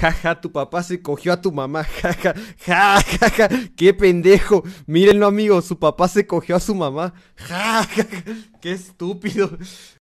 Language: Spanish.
jaja, tu papá se cogió a tu mamá, jaja, jajaja, ja, qué pendejo, mírenlo amigo, su papá se cogió a su mamá, jaja, qué estúpido.